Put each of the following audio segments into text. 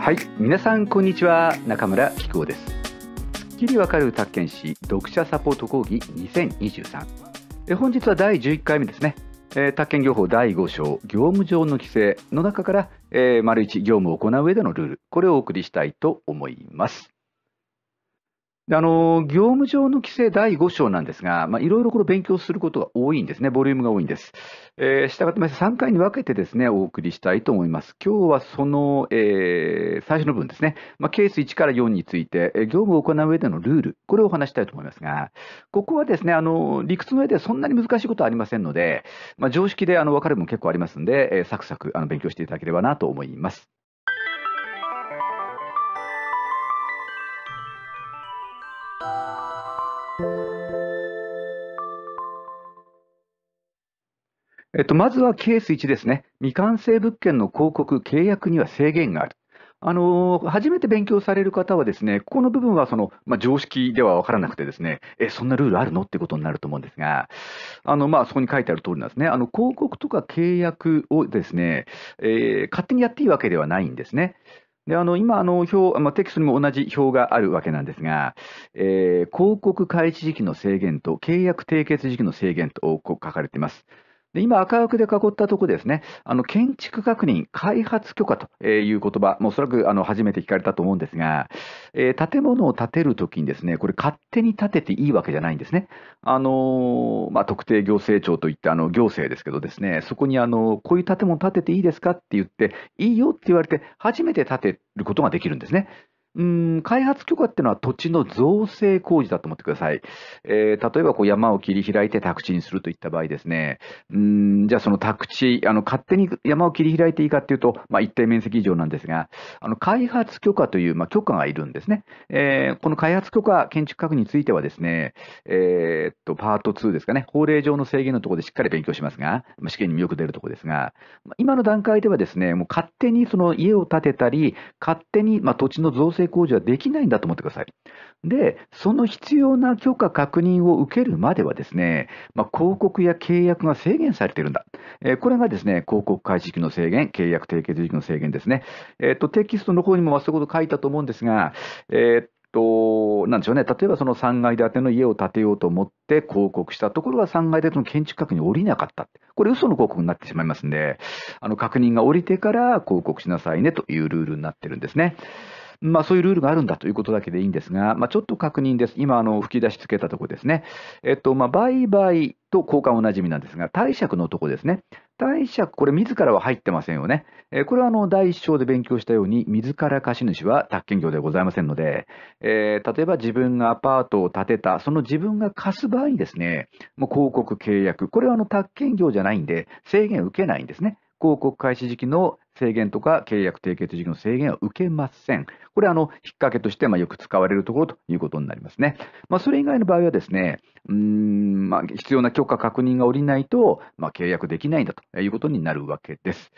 はい皆さんこんにちは中村紀久ですすっきりわかる宅建士読者サポート講義2023え本日は第11回目ですね、えー、宅建業法第5章業務上の規制の中から、えー、丸1業務を行う上でのルールこれをお送りしたいと思いますあの、業務上の規制第5章なんですが、まいろいろこれ勉強することが多いんですね。ボリュームが多いんです。えー、したがって、3回に分けてですね、お送りしたいと思います。今日はその、えー、最初の部分ですね。まあ、ケース1から4について、え業務を行う上でのルール、これをお話したいと思いますが、ここはですね、あの、理屈の上でそんなに難しいことはありませんので、まあ、常識であの分かるも結構ありますんで、えー、サクサクあの勉強していただければなと思います。えっと、まずはケース1ですね、未完成物件の広告、契約には制限がある。あの初めて勉強される方は、ですねここの部分はその、まあ、常識では分からなくて、ですねえそんなルールあるのってことになると思うんですが、あのまあ、そこに書いてある通りなんですね、あの広告とか契約をですね、えー、勝手にやっていいわけではないんですね。であの今あの表、まあ、テキストにも同じ表があるわけなんですが、えー、広告開始時期の制限と契約締結時期の制限とこう書かれています。で今、赤枠で囲ったところですね、あの建築確認、開発許可という言葉もおそらくあの初めて聞かれたと思うんですが、えー、建物を建てるときにです、ね、これ、勝手に建てていいわけじゃないんですね、あのー、まあ、特定行政庁といったあの行政ですけど、ですねそこにあのこういう建物建てていいですかって言って、いいよって言われて、初めて建てることができるんですね。うん、開発許可っていうのは土地の造成工事だと思ってください。えー、例えばこう山を切り開いて宅地にするといった場合ですね、うん、じゃあその宅地、あの勝手に山を切り開いていいかっていうと、まあ、一定面積以上なんですが、あの開発許可という、まあ、許可がいるんですね。えー、この開発許可、建築確認についてはですね、えー、っと、パート2ですかね、法令上の制限のところでしっかり勉強しますが、まあ、試験によく出るところですが、今の段階ではですね、もう勝手にその家を建てたり、勝手にまあ土地の造成成工事はできないんだと思ってください。で、その必要な許可確認を受けるまではですね、まあ、広告や契約が制限されているんだ。えー、これがですね、広告開始期の制限、契約締結時期の制限ですね。えっ、ー、と、テキストの方にもそういうこと書いたと思うんですが、えーと、なんでしょうね、例えばその3階建ての家を建てようと思って広告したところは3階建ての建築確認降りなかった。これ嘘の広告になってしまいますんで、あの確認が降りてから広告しなさいねというルールになってるんですね。まあ、そういうルールがあるんだということだけでいいんですが、まあ、ちょっと確認です。今、あの吹き出しつけたところですね。えっと、まあ、売買と交換おなじみなんですが、貸借のところですね。貸借、これ自らは入ってませんよね。えこれはあの第1章で勉強したように、自ら貸主は宅建業ではございませんので、えー、例えば自分がアパートを建てた、その自分が貸す場合にですね、もう広告契約、これはあの宅建業じゃないんで、制限受けないんですね。広告開始時期の制限とか契約締結時期の制限は受けません。これはあの引っ掛けとしてまよく使われるところということになりますね。まあ、それ以外の場合はですね、うんまあ、必要な許可確認が下りないと、まあ、契約できないんだということになるわけです。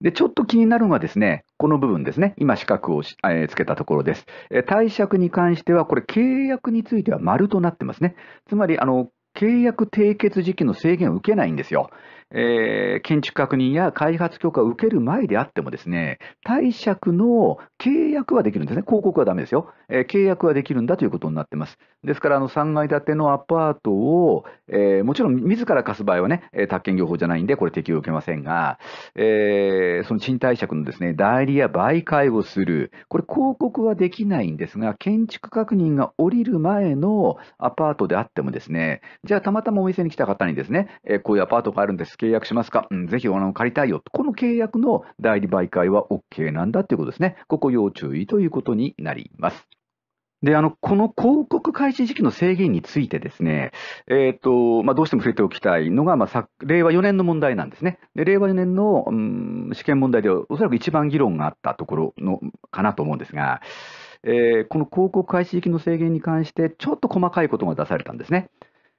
で、ちょっと気になるのはですね、この部分ですね。今、資格を、えー、つけたところです。え貸借に関しては、これ、契約については丸となってますね。つまり、あの、契約締結時期の制限を受けないんですよ。えー、建築確認や開発許可を受ける前であってもですね、貸借の契約はできるんですね。広告はだめですよ。えー、契約はできるんだということになってます。ですから、あの、3階建てのアパートを、えー、もちろん自ら貸す場合はね、え宅建業法じゃないんで、これ適用を受けませんが、えその賃貸借のですね、代理や媒介をする。これ広告はできないんですが、建築確認が下りる前のアパートであってもですね、じゃあたまたまお店に来た方にですね、えこういうアパートがあるんです契約しますか、うん、ぜひお金を借りたいよ、この契約の代理媒介は OK なんだということですね。ここ要注意ということになります。で、あの、この広告開始時期の制限についてですね、えっ、ー、と、まあ、どうしても触れておきたいのが、まあ、令和4年の問題なんですね。で、令和4年の、うん、試験問題では、おそらく一番議論があったところの、かなと思うんですが、えー、この広告開始時期の制限に関して、ちょっと細かいことが出されたんですね。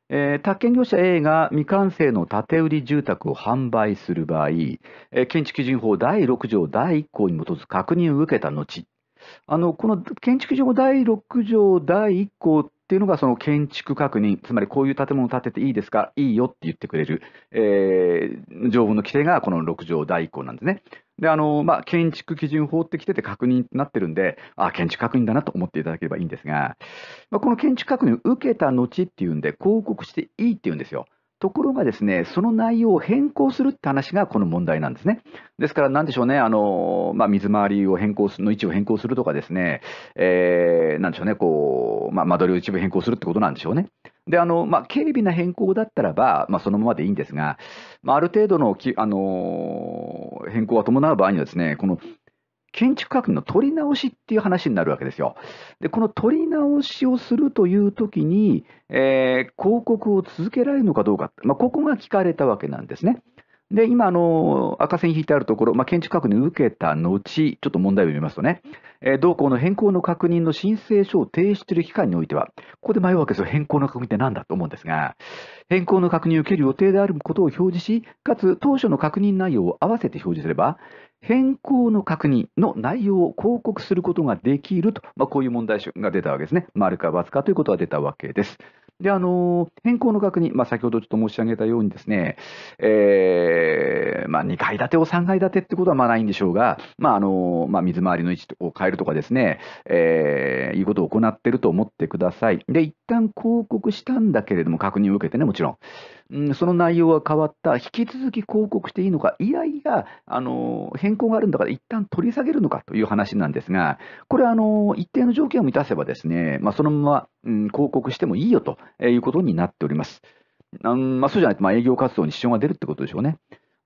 えー、宅建業者 A が未完成の建売り住宅を販売する場合、えー、建築基準法第6条第1項に基づく確認を受けた後、あのこの建築基準法第6条第1項っていうのがその建築確認、つまりこういう建物を建てていいですか、いいよって言ってくれる、えー、条文の規定がこの6条第1項なんですね。であのまあ、建築基準法って来てて確認となってるんで、あ建築確認だなと思っていただければいいんですが、まあ、この建築確認を受けた後っていうんで、広告していいっていうんですよ。ところがですね、その内容を変更するって話がこの問題なんですね。ですから、なんでしょうね、あの、まあ、水回りを変更する、の位置を変更するとかですね、えー、なんでしょうね、こう、まあ、間取りを一部変更するってことなんでしょうね。で、あの、まあ、軽微な変更だったらば、まあ、そのままでいいんですが、まあ、ある程度のあの変更は伴う場合にはですね、この建築確認の取り直しっていう話になるわけですよ。で、この取り直しをするというときに、えー、広告を続けられるのかどうか、まあ、ここが聞かれたわけなんですね。で、今、あの、赤線引いてあるところ、まあ、建築確認を受けた後、ちょっと問題を見ますとね、えー、同行の変更の確認の申請書を提出する期間においては、ここで迷うわけですよ。変更の確認って何だと思うんですが、変更の確認を受ける予定であることを表示し、かつ当初の確認内容を合わせて表示すれば、変更の確認の内容を広告することができると、まあ、こういう問題集が出たわけですね。丸か×かということは出たわけです。で、あの、変更の確認、まあ、先ほどちょっと申し上げたようにですね、えー、まあ、2階建てを3階建てってことはまあないんでしょうが、まあ、あの、まあ、水回りの位置を変えるとかですね、えー、いうことを行ってると思ってください。で、一旦広告したんだけれども、確認を受けてね、もちろん。うん、その内容は変わった、引き続き広告していいのか、いやいや、あの変更があるんだから、一旦取り下げるのかという話なんですが、これ、あの一定の条件を満たせば、ですね、まあ、そのまま、うん、広告してもいいよということになっております。あまあ、そうじゃないと、まあ、営業活動に支障が出るってことでしょうね。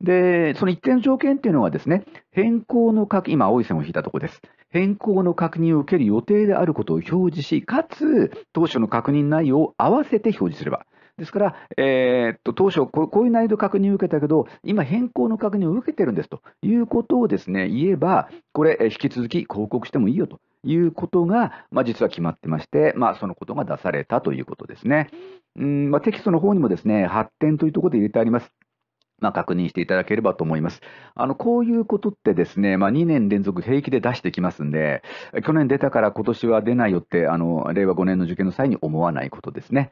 で、その一定の条件っていうのはですね、変更の確認、今青い線を引いたところです。変更の確認を受ける予定であることを表示し、かつ、当初の確認内容を合わせて表示すれば。ですから、えー、っと当初こういう内容確認を受けたけど、今、変更の確認を受けてるんですということをですね言えば、これ、引き続き報告してもいいよということが、まあ、実は決まってまして、まあ、そのことが出されたということですね。うんまあ、テキストの方にもですね、発展というところで入れてあります。まあ、確認していただければと思います。あの、こういうことってですね、まあ、2年連続平気で出してきますんで、去年出たから今年は出ないよって、あの、令和5年の受験の際に思わないことですね。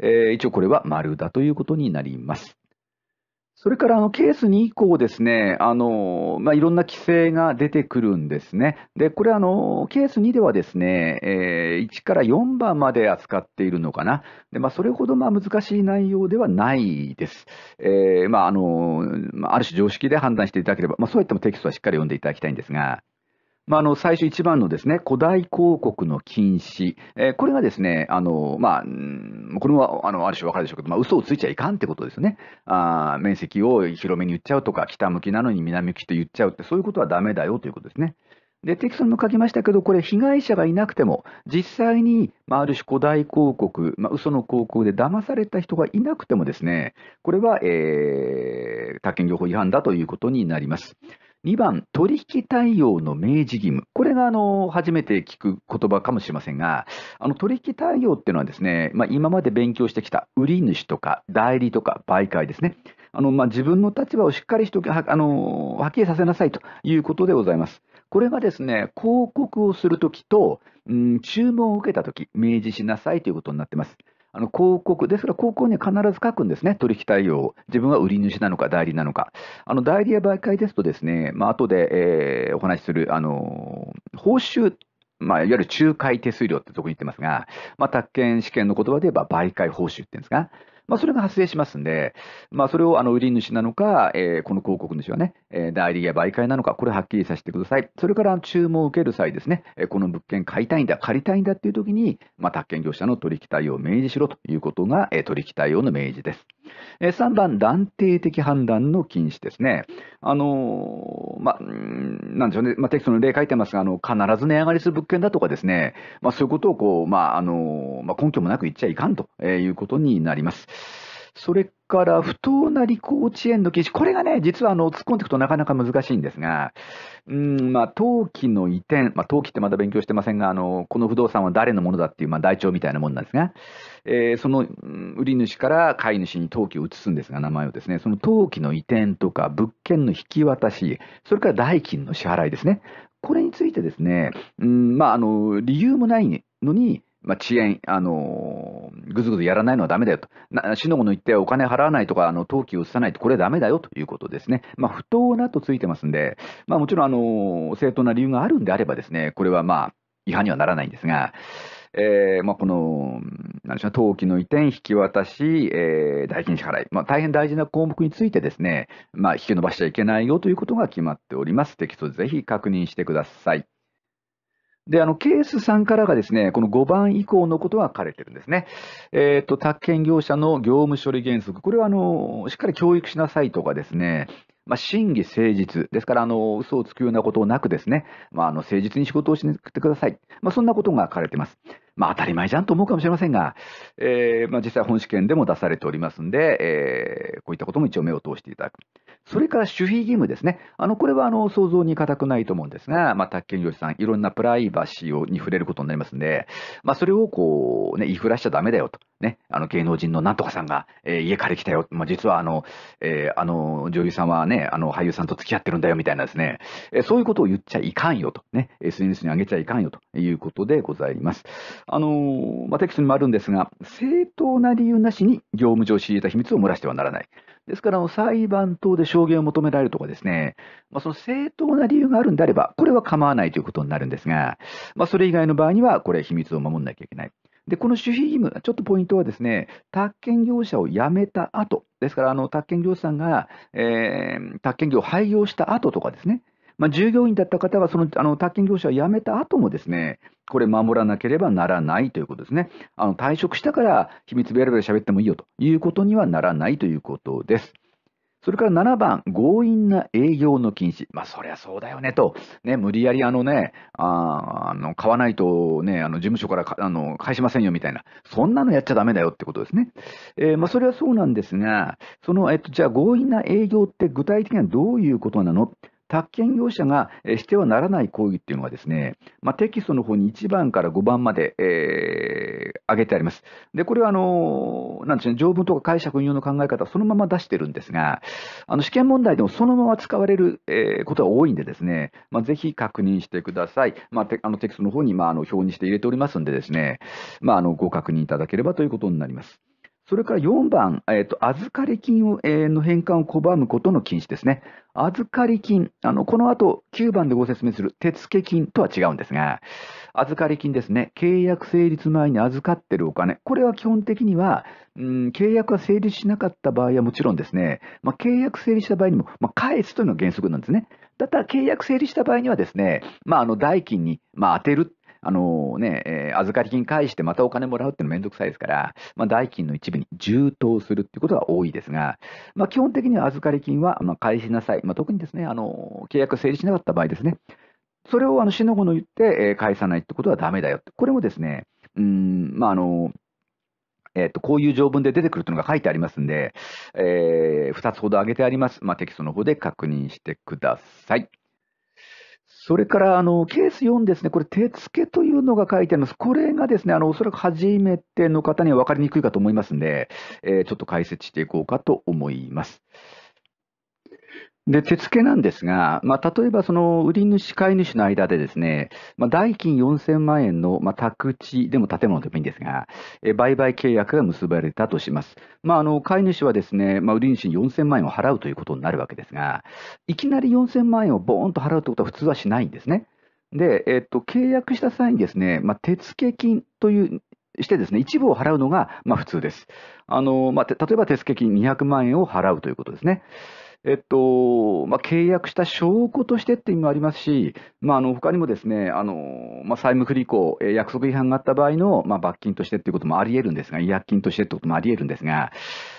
えー、一応これは丸だということになります。それからあのケース2以降ですね、あのまあ、いろんな規制が出てくるんですね。で、これあの、ケース2ではですね、えー、1から4番まで扱っているのかな。で、まあ、それほどまあ難しい内容ではないです。えー、まあ、あの、ある種常識で判断していただければ、まあ、そういってもテキストはしっかり読んでいただきたいんですが。まあ、の最初一番のですね古代広告の禁止、えー、これがですね、あのまあ、これはあのある種分かるでしょうけど、まあ嘘をついちゃいかんってことですねあ、面積を広めに言っちゃうとか、北向きなのに南向きと言っちゃうって、そういうことはだめだよということですね。でテキストにも書きましたけど、これ、被害者がいなくても、実際に、まあ、ある種古代広告、まあ嘘の広告で騙された人がいなくても、ですねこれは、えー、他権業法違反だということになります。2番、取引対応の明示義務。これが、あの、初めて聞く言葉かもしれませんが、あの、取引対応っていうのはですね、まあ、今まで勉強してきた売り主とか代理とか媒介ですね。あの、まあ、自分の立場をしっかりしとあの、はっきりさせなさいということでございます。これがですね、広告をするときと、うん、注文を受けたとき、明示しなさいということになってます。あの広告、ですから広告に必ず書くんですね、取引対応、自分は売り主なのか代理なのか、あの代理や媒介ですと、ですね、まあ後で、えー、お話しするあの報酬、まあ、いわゆる仲介手数料ってとこに言ってますが、まあ、宅建試験の言葉で言えば媒介報酬っていうんですが、まあ、それが発生しますんで、まあ、それをあの売り主なのか、えー、この広告主はね、えー、代理や媒介なのか、これはっきりさせてください。それから注文を受ける際ですね、えこの物件買いたいんだ、借りたいんだっていう時に、まあ、宅建業者の取引対応を明示しろということが、え取引対応の明示です。3番、断定的判断の禁止ですね。あの、まあ、なんでしょうね、まあ、テキストの例書いてますが、あの、必ず値上がりする物件だとかですね、まあ、そういうことをこう、まあ、あの、まあ、根拠もなく言っちゃいかんということになります。それから不当な利口遅延の禁止、これがね、実はあの突っ込んでいくとなかなか難しいんですが、うんまあ、登記の移転、まあ、登記ってまだ勉強してませんが、あのこの不動産は誰のものだっていう、まあ、台帳みたいなものなんですが、えー、その、売り主から飼い主に登記を移すんですが、名前をですね、その登記の移転とか、物件の引き渡し、それから代金の支払いですね、これについてですね、うんまあ、あの理由もないのに、まあ、遅延、あのぐずぐずやらないのはだめだよと、死のもの言ってお金払わないとか、あの登記を移さないと、これはだめだよということですね、まあ、不当なとついてますんで、まあ、もちろん、あの正当な理由があるんであれば、ですねこれはまあ違反にはならないんですが、えーまあ、この、なんでしょう、登記の移転、引き渡し、えー、代金支払い、まあ、大変大事な項目についてですね、まあ、引き延ばしちゃいけないよということが決まっております。テキストぜひ確認してください。で、あの、ケース3からがですね、この5番以降のことは書かれてるんですね。えっ、ー、と、宅建業者の業務処理原則、これは、あの、しっかり教育しなさいとかですね、まあ、真偽誠実、ですから、あの、嘘をつくようなことなくですね、まあ、あの、誠実に仕事をしてください。まあ、そんなことが書かれてます。まあ、当たり前じゃんと思うかもしれませんが、えー、まあ、実際本試験でも出されておりますんで、えー、こういったことも一応目を通していただく。それから守秘義務ですね。あの、これはあの、想像に難くないと思うんですが、まあ、宅建業者さん、いろんなプライバシーをに触れることになりますんで、まあ、それをこう、ね、言いふらしちゃダメだよと。ね、あの、芸能人のなんとかさんが、えー、家から来たよ。まあ、実はあの、えー、あの、女優さんはね、あの、俳優さんと付き合ってるんだよ、みたいなですね、えー、そういうことを言っちゃいかんよと。ね、SNS に上げちゃいかんよということでございます。あのまあ、テキストにもあるんですが、正当な理由なしに業務上知り得た秘密を漏らしてはならない。ですから、裁判等で証言を求められるとかですね、まあ、その正当な理由があるんであれば、これは構わないということになるんですが、まあ、それ以外の場合には、これ、秘密を守らなきゃいけない。で、この守秘義務、ちょっとポイントはですね、宅建業者を辞めた後、ですから、あの、宅建業者さんが、えー、宅建業を廃業した後とかですね、まあ、従業員だった方がそのあの宅建業者を辞めた後もですね、これ守らなければならないということですね。あの退職したから秘密ベラベラ喋ってもいいよということにはならないということです。それから7番、強引な営業の禁止。まあ、そりゃそうだよねと。ね、無理やりあのね、ああの、買わないとね、あの、事務所からあの、返しませんよみたいな。そんなのやっちゃダメだよってことですね。えー、まあ、それはそうなんですが、その、えっと、じゃあ強引な営業って具体的にはどういうことなの宅建業者がしてはならない行為っていうのはですね、まあ、テキストの方に1番から5番まで、えー、げてあります。で、これはあの、なんですね、条文とか解釈運用の考え方そのまま出してるんですが、あの試験問題でもそのまま使われる、えー、ことが多いんでですね、まあ、ぜひ確認してください。まあ、あのテキストの方に、まあ、あの表にして入れておりますんでですね、まあ、あのご確認いただければということになります。それから4番、えーと、預かり金を、えー、の返還を拒むことの禁止ですね。預かり金、あのこの後9番でご説明する手付金とは違うんですが、預かり金ですね、契約成立前に預かっているお金、これは基本的には、うん、契約が成立しなかった場合はもちろんですね、まあ、契約成立した場合にも、まあ、返すというのが原則なんですね。だったら契約成立した場合にはですね、まあ、あの代金に、まあ、当てるあのね、えー、預かり金返してまたお金もらうっていうのめんどくさいですから、まあ、代金の一部に充当するっていうことが多いですが、まあ、基本的には預かり金はま返しなさい。まあ、特にですね、あの、契約成立しなかった場合ですね。それをあの死の子の言って、え返さないってことはダメだよ。これもですね、うん、まあ、あの、えー、とこういう条文で出てくるというのが書いてありますんで、えー、2つほど挙げてあります。まあ、テキストの方で確認してください。それから、あの、ケース4ですね、これ、手付けというのが書いてあります。これがですね、あの、おそらく初めての方には分かりにくいかと思いますので、えー、ちょっと解説していこうかと思います。で、手付けなんですが、まあ、例えばその売り主、買い主の間でですね、まあ、代金4000万円の、まあ、宅地でも建物でもいいんですが、え売買契約が結ばれたとします。まあ、あの買い主はですね、まあ、売り主に4000万円を払うということになるわけですが、いきなり4000万円をボーンと払うということは普通はしないんですね。で、えっと、契約した際にですね、まあ、手付金というしてですね、一部を払うのが、まあ、普通です。あのまあ、例えば手付金200万円を払うということですね。えっとまあ、契約した証拠としてっていうのもありますし、まあ、あの他にもですねあの、まあ、債務不履行、え約束違反があった場合の、まあ、罰金としてっていうこともありえるんですが、違約金としてってこともありえるんですが、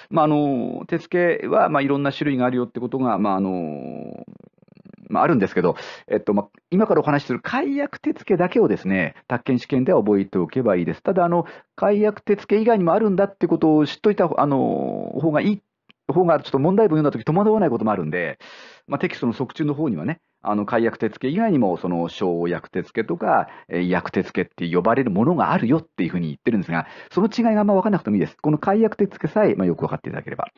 まあ、あの手付けは、まあ、いろんな種類があるよってことが、まああのまあ、あるんですけど、えっとまあ、今からお話しする解約手付だけをですね、宅建試験では覚えておけばいいです。ただ、あの解約手付以外にもあるんだってことを知っといたあの方がいい方がちょっと問題文読んだ時戸惑わないこともあるんで、まあ、テキストの側中の方にはね、あの、解約手付以外にも、その、小約手付とか、え約手付って呼ばれるものがあるよっていうふうに言ってるんですが、その違いがあんま分からなくてもいいです。この解約手付さえ、まあ、よく分かっていただければ。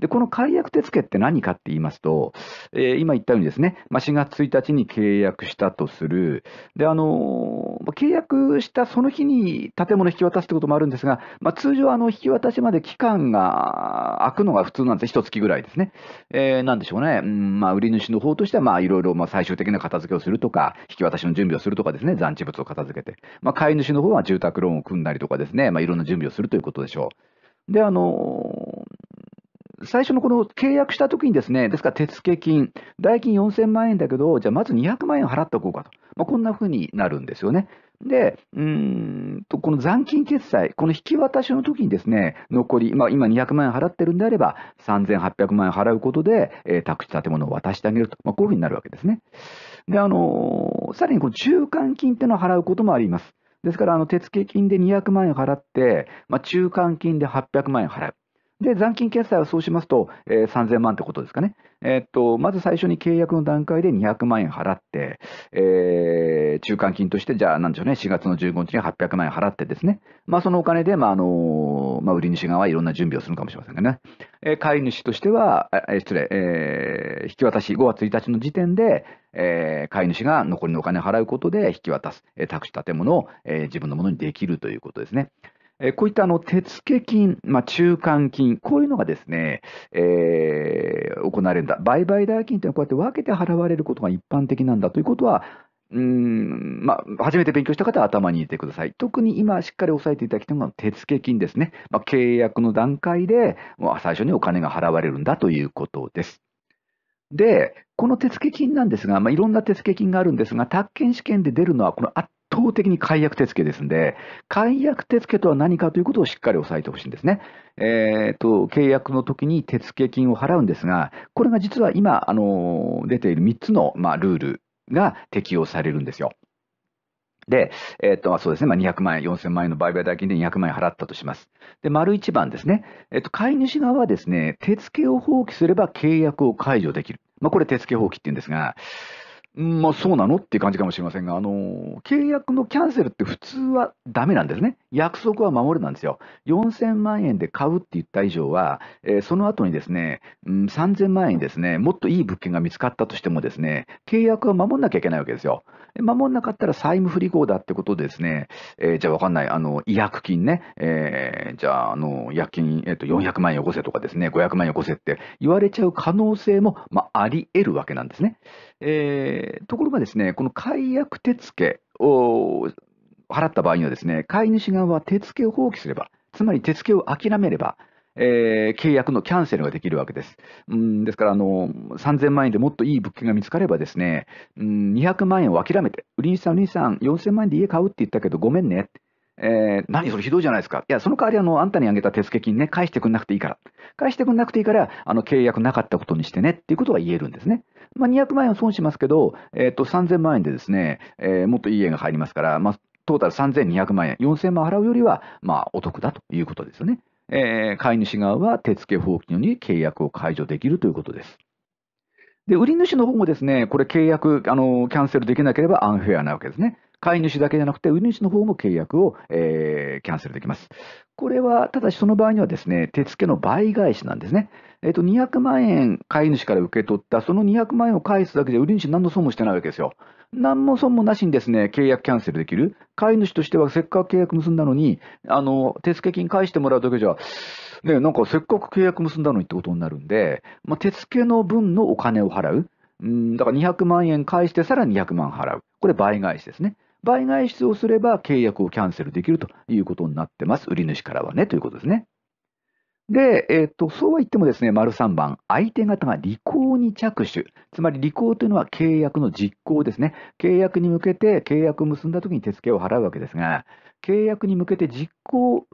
で、この解約手付って何かって言いますと、えー、今言ったようにですね、まあ、4月1日に契約したとする、で、あのー、契約したその日に建物引き渡すってこともあるんですが、まあ、通常、あの、引き渡しまで期間が空くのが普通なんです一月ぐらいですね。えー、なんでしょうね。うん、まあ、売り主の方としては、まあ、いろいろ、まあ、最終的な片付けをするとか、引き渡しの準備をするとかですね、残置物を片付けて。まあ、買い主の方は住宅ローンを組んだりとかですね、まあ、いろんな準備をするということでしょう。で、あの、最初のこの契約したときにですね、ですから手付金、代金4000万円だけど、じゃあまず200万円払っておこうかと、まあ、こんなふうになるんですよね。で、うんと、この残金決済、この引き渡しの時にですね、残り、まあ、今200万円払ってるんであれば、3800万円払うことで、えー、宅地建物を渡してあげると、まあ、こういうふうになるわけですね。で、あのー、さらにこの中間金っていうのを払うこともあります。ですから、あの、手付金で200万円払って、まあ、中間金で800万円払う。で、残金決済はそうしますと、えー、3000万ってことですかね。えー、っと、まず最初に契約の段階で200万円払って、えー、中間金として、じゃあ、なんでしょうね、4月の15日に800万円払ってですね、まあ、そのお金で、まあ、あの、まあ、売り主側はいろんな準備をするかもしれませんがね、えー、買い主としては、えー、失礼、えー、引き渡し、5月1日の時点で、えー、買い主が残りのお金を払うことで引き渡す、えー、宅地建物を、えー、自分のものにできるということですね。えこういったあの手付金、まあ、中間金、こういうのがですね、えー、行われるんだ、売買代金というのはこうやって分けて払われることが一般的なんだということは、うんまあ、初めて勉強した方は頭に入れてください。特に今、しっかり押さえていただきたいのが手付金ですね。まあ、契約の段階で、もう最初にお金が払われるんだということです。で、この手付金なんですが、まあ、いろんな手付金があるんですが、宅建試験で出るのは、この圧倒的に解約手付ですんで、解約手付とは何かということをしっかり押さえてほしいんですね。えーと、契約の時に手付金を払うんですが、これが実は今、あの出ている3つの、まあ、ルールが適用されるんですよ。で、えー、と、そうですね、まあ、200万円、4000万円の売買代金で200万円払ったとします。で、丸1番ですね、えー、と、買い主側はですね、手付を放棄すれば契約を解除できる。まあ、これ手付放棄って言うんですが、まあ、そうなのっていう感じかもしれませんが、あの、契約のキャンセルって普通はダメなんですね。約束は守るなんですよ。4000万円で買うって言った以上は、えー、その後にですね、うん、3000万円ですね、もっといい物件が見つかったとしてもですね、契約は守んなきゃいけないわけですよ。守んなかったら債務不履行だってことですね、えー、じゃあわかんない、あの、違約金ね、えー、じゃあ、あの、違約金、えっ、と、400万円よこせとかですね、500万円よこせって言われちゃう可能性も、まあ、あり得るわけなんですね。えー、ところがですね、この解約手付を払った場合にはですね、い主側は手付を放棄すれば、つまり手付を諦めれば、えー、契約のキャンセルができるわけです。うん、ですからあの、3000万円でもっといい物件が見つかればですね、うん、200万円を諦めて、売り主さん、売り主さん、4000万円で家買うって言ったけど、ごめんねって。えー、何それひどいじゃないですか。いや、その代わりあの、あんたにあげた手付金ね、返してくんなくていいから。返してくんなくていいから、あの、契約なかったことにしてねっていうことは言えるんですね。まあ、200万円は損しますけど、えっ、と、3000万円でですね、えー、もっといい円が入りますから、まあ、トータル3200万円、4000万払うよりは、まあ、お得だということですよね。えー、買い主側は手付放棄のに契約を解除できるということです。で、売り主の方もですね、これ契約、あの、キャンセルできなければアンフェアなわけですね。買い主だけじゃなくて、売り主の方も契約を、えー、キャンセルできます。これは、ただしその場合にはですね、手付の倍返しなんですね。えっ、ー、と、200万円買い主から受け取った、その200万円を返すだけで売り主何の損もしてないわけですよ。何も損もなしにですね、契約キャンセルできる。買い主としてはせっかく契約結んだのに、あの、手付金返してもらうだけじゃ、ね、なんかせっかく契約結んだのにってことになるんで、まあ、手付の分のお金を払う。うん、だから200万円返してさらに200万払う。これ倍返しですね。倍返出をすれば契約をキャンセルできるということになってます。売り主からはね、ということですね。で、えっ、ー、と、そうは言ってもですね、丸3番、相手方が履行に着手。つまり履行というのは契約の実行ですね。契約に向けて、契約を結んだ時に手付けを払うわけですが、契約に向けて実行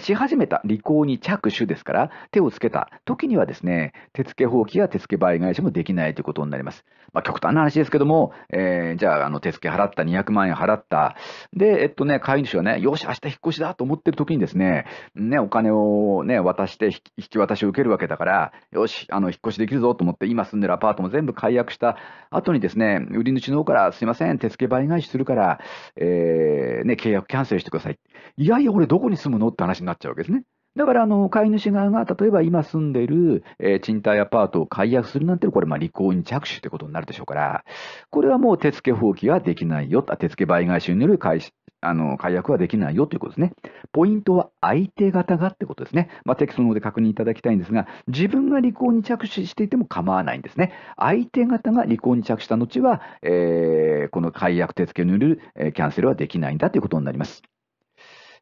し始めた、履行に着手ですから、手をつけた時にはですね、手付放棄や手付倍返しもできないということになります。まあ、極端な話ですけども、えー、じゃあ、あの、手付払った200万円払った。で、えっとね、飼い主はね、よし、明日引っ越しだと思ってる時にですね、ね、お金をね、渡して引き渡しを受けるわけだから、よし、あの、引っ越しできるぞと思って、今住んでるアパートも全部解約した後にですね、売り主の方から、すいません、手付倍返しするから、えー、ね、契約キャンセルしてください。いやいや、俺どこに住むのって話になっちゃうわけですね。だから、あの、飼い主側が、例えば今住んでいる、えー、賃貸アパートを解約するなんて、のはこれ、まあ、履行に着手ってことになるでしょうから、これはもう手付放棄はできないよ、手付倍返しによる解あの解約はできないよということですね。ポイントは相手方がってことですね。まあ、テキストの方で確認いただきたいんですが、自分が履行に着手していても構わないんですね。相手方が履行に着手した後は、えー、この解約手付による、えキャンセルはできないんだということになります。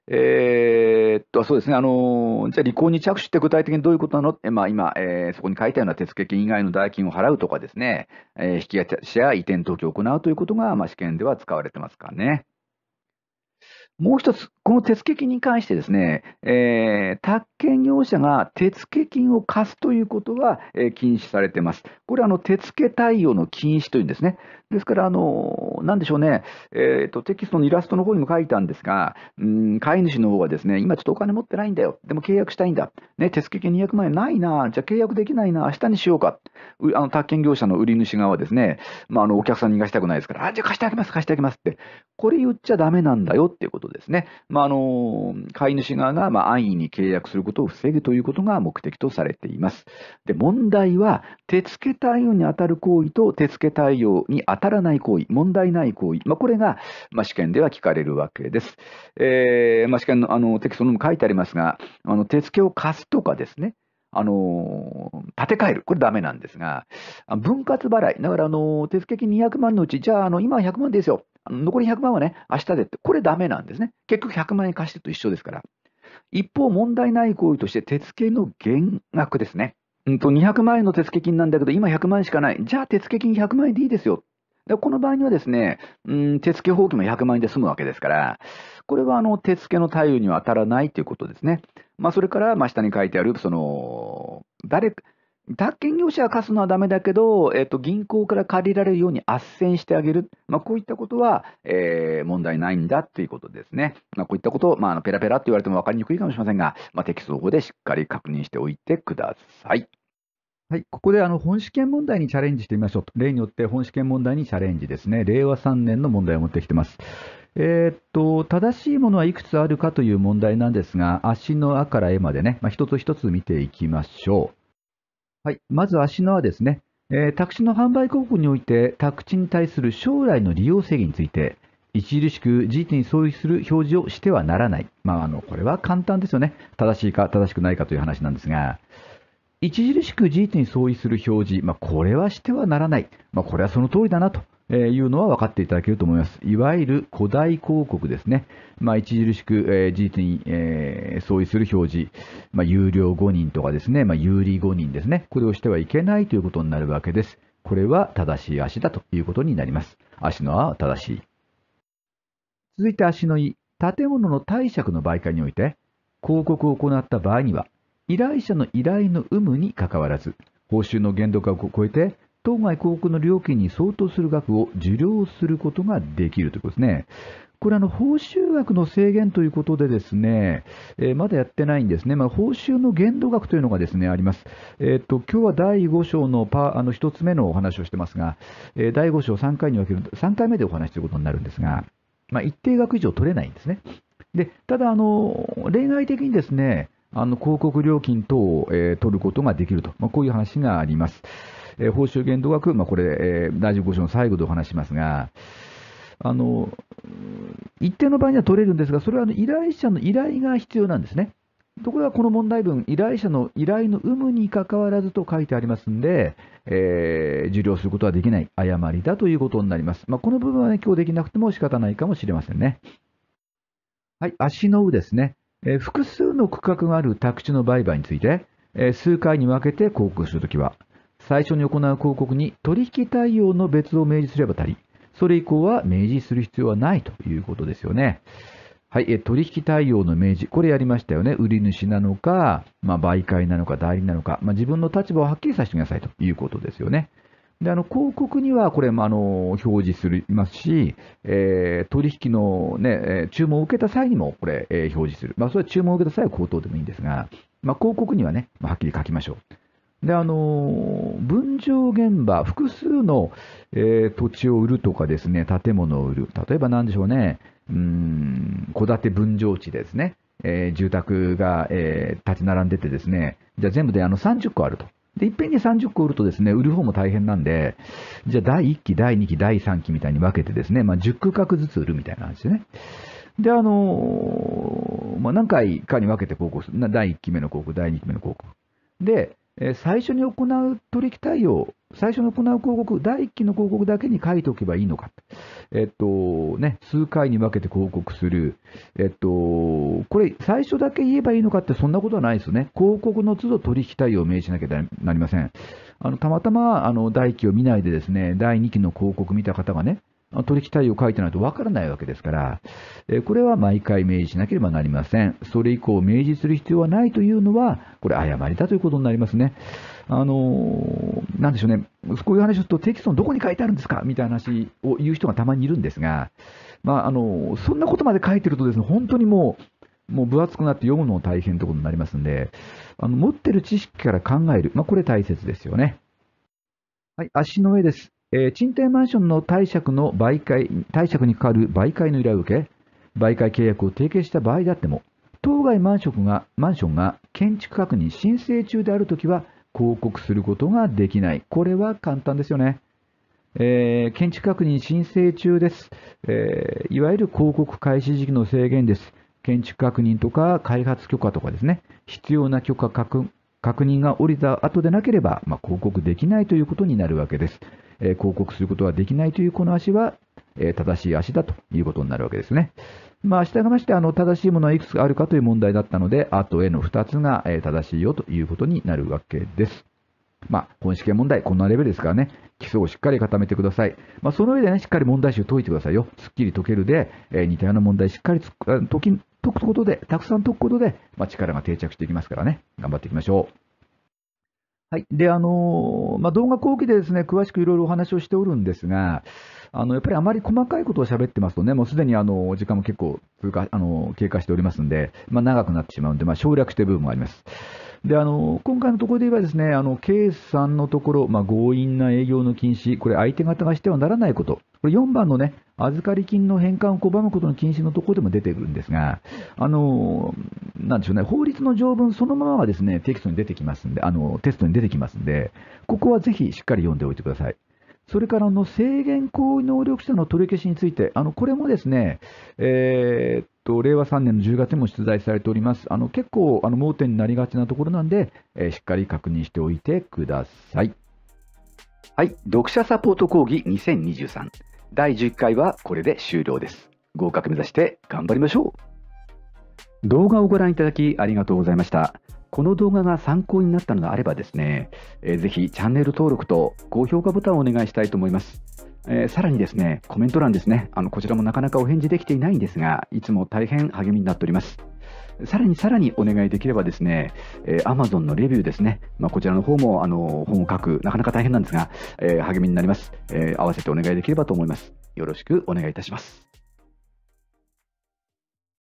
えー、っと、そうですね、あのじゃあ、履行に着手って具体的にどういうことなのって、まあ、今、えー、そこに書いたような手付金以外の代金を払うとかですね、えー、引き当出しや移転登記を行うということが、まあ、試験では使われてますからね。もう一つ、この手付金に関してですね、えー、宅建業者が手付金を貸すということは、えー、禁止されています。これはあの手付対応の禁止というんですね。ですから、あの、なんでしょうね、えっ、ー、と、テキストのイラストの方にも書いたんですが、うん、飼い主の方はですね、今ちょっとお金持ってないんだよ。でも契約したいんだ。ね、手付金200万円ないな。じゃあ契約できないな。明日にしようか。うあの、宅建業者の売り主側はですね、まあ、あの、お客さんに逃がしたくないですから、あ、じゃあ貸してあげます、貸してあげますって。これ言っちゃダメなんだよっていうことですね。まあ、あの、飼い主側が、まあ、安易に契約することを防ぐということが目的とされています。で、問題は、手付対応に当たる行為と手付対応に当たるたらない行為、問題ない行為、まあ、これが、まあ、試験では聞かれるわけです。えーまあ、試験のあのテキストにも書いてありますが、あの手付けを貸すとかですね、あの建て替える、これダメなんですが、分割払い、だからあの手付金200万のうち、じゃああの今は100万ですよ、残り100万はね、明日でって、これダメなんですね。結局100万円貸してと一緒ですから。一方、問題ない行為として、手付けの減額ですね。200万円の手付金なんだけど、今100万円しかない。じゃあ手付金100万円でいいですよ。で、この場合にはですね、うん、手付放棄も100万円で済むわけですから、これはあの手付の対応には当たらないということですね。まあ、それから、まあ、下に書いてある、その、誰、宅建業者が貸すのはだめだけど、えっと、銀行から借りられるように斡旋してあげる、まあ、こういったことは、えー、問題ないんだということですね。まあ、こういったことを、まあ、のペラペラって言われても分かりにくいかもしれませんが、まあ、テキストの方でしっかり確認しておいてください。はい、ここであの本試験問題にチャレンジしてみましょうと。例によって本試験問題にチャレンジですね。令和3年の問題を持ってきてます。えー、っと正しいものはいくつあるかという問題なんですが、足の「あ」から「え」までね、まあ、一つ一つ見ていきましょう。はい、まず足の「あ」ですね、えー、宅地の販売広告において、宅地に対する将来の利用制限について、著しく事実に相違する表示をしてはならない、まあ、あのこれは簡単ですよね、正しいか正しくないかという話なんですが。著しく事実に相違する表示、まあ、これはしてはならない、まあ、これはその通りだなというのは分かっていただけると思います。いわゆる古代広告ですね。まあ、著しく、事実に、相違する表示、まあ、有料誤認とかですね、まあ、有利誤認ですね。これをしてはいけないということになるわけです。これは正しい足だということになります。足のは正しい。続いて足のい、建物の貸借の媒介において、広告を行った場合には、依頼者の依頼の有無にかかわらず、報酬の限度額を超えて、当該広告の料金に相当する額を受領することができるということですね。これあの報酬額の制限ということでですね、えー、まだやってないんですね、まあ、報酬の限度額というのがですねあります、えー、っと今日は第5章のパあの1つ目のお話をしてますが、えー、第5章3回に分ける3回目でお話しいうことになるんですが、まあ、一定額以上取れないんですね。でただあの、例外的にですねあの広告料金等を、えー、取ることができると、まあ、こういう話があります。えー、報酬限度額、まあ、これ、えー、第15の最後でお話しますが、あの一定の場合には取れるんですが、それはあの依頼者の依頼が必要なんですね。ところがこの問題文、依頼者の依頼の有無にかかわらずと書いてありますので、えー、受領することはできない、誤りだということになります。まあ、この部分は、ね、今日できなくても仕方ないかもしれませんね。はい、足の裏ですね。え複数の区画がある宅地の売買について、え数回に分けて広告するときは、最初に行う広告に取引対応の別を明示すれば足り、それ以降は明示する必要はないということですよね。はい、え取引対応の明示、これやりましたよね。売り主なのか、まあ、媒介なのか、代理なのか、まあ、自分の立場をはっきりさせてくださいということですよね。であの広告にはこれもあの表示するますし、えー、取引のね、え注文を受けた際にもこれ、えー、表示する、まあ、それは注文を受けた際は口頭でもいいんですが、まあ、広告にはね、ねまあ、はっきり書きましょう。であの分譲現場、複数の、えー、土地を売るとかですね建物を売る、例えばなんでしょうね、戸建て分譲地ですね、えー、住宅が、えー、立ち並んでて、ですねじゃあ全部であの30個あると、で、いっぺんに30個売るとですね、売る方も大変なんで、じゃあ第1期、第2期、第3期みたいに分けてですね、まあ、10区画ずつ売るみたいな話でね。で、あのー、まあ、何回かに分けて広告する。第1期目の広告、第2期目の広告。で、最初に行う取引対応、最初に行う広告、第1期の広告だけに書いておけばいいのか。えっと、ね、数回に分けて広告する。えっと、これ、最初だけ言えばいいのかってそんなことはないですよね。広告の都度取引対応を明示しなきゃなりません。あの、たまたま、あの、第1期を見ないでですね、第2期の広告見た方がね、取引対応を書いてないとわからないわけですから、これは毎回明示しなければなりません。それ以降明示する必要はないというのは、これ誤りだということになりますね。あのなんでしょうね、こういう話をするとテキストのどこに書いてあるんですかみたいな話を言う人がたまにいるんですが、まあ、あのそんなことまで書いてるとですね、本当にもう、もう分厚くなって読むのも大変ということになりますんで、あの持ってる知識から考える、まあ、これ大切ですよね。はい、足の上です。えー、賃貸マンションの貸借の媒介、貸借にかかる媒介の依頼を受け、媒介契約を締結した場合であっても、当該マンションがマンションが建築確認申請中であるときは、広告することができない。これは簡単ですよね。えー、建築確認申請中です、えー、いわゆる広告開始時期の制限です。建築確認とか開発許可とかですね。必要な許可確確認が下りた後でなければ、まあ、広告できないということになるわけです。えー、広告することはできないというこの足は、えー、正しい足だということになるわけですね。まあ、従いまして、あの、正しいものはいくつかあるかという問題だったので、後への二つが、えー、正しいよということになるわけです。まあ、本試験問題、こんなレベルですからね、基礎をしっかり固めてください。まあ、その上でね、しっかり問題集を解いてくださいよ。すっきり解けるで、えー、似たような問題しっかり解き解くことで、たくさん解くことで、まあ、力が定着していきますからね、頑張っていきましょう。はい。で、あのまあ、動画後期でですね、詳しくいろいろお話をしておるんですが、あの、やっぱりあまり細かいことを喋ってますとね、もうすでにあの、時間も結構通過、あの、経過しておりますんで、まあ、長くなってしまうんで、まあ、省略して部分もあります。であの今回のところで言えばですねあの K さんのところ、まあ、強引な営業の禁止、これ相手方がしてはならないこと、これ4番のね預かり金の返還を拒むことの禁止のところでも出てくるんですが、あのなんでしょうね法律の条文そのままはですねテキストに出てきますんであのテストに出てきますんで、ここはぜひしっかり読んでおいてください。それからの制限行為能力者の取り消しについて、あのこれもですね、えー、と、令和3年の10月にも出題されております。あの結構あの盲点になりがちなところなんで、えー、しっかり確認しておいてください。はい、読者サポート講義2023第1 0回はこれで終了です。合格目指して頑張りましょう。動画をご覧いただきありがとうございました。この動画が参考になったのであればですね、えー、ぜひチャンネル登録と高評価ボタンをお願いしたいと思います。えー、さらにですね、コメント欄ですね、あのこちらもなかなかお返事できていないんですが、いつも大変励みになっております。さらにさらにお願いできればですね、えー、Amazon のレビューですね、まあ、こちらの方もあの本を書く、なかなか大変なんですが、えー、励みになります、えー、合わせてお願いできればと思います。よろしくお願いいたします。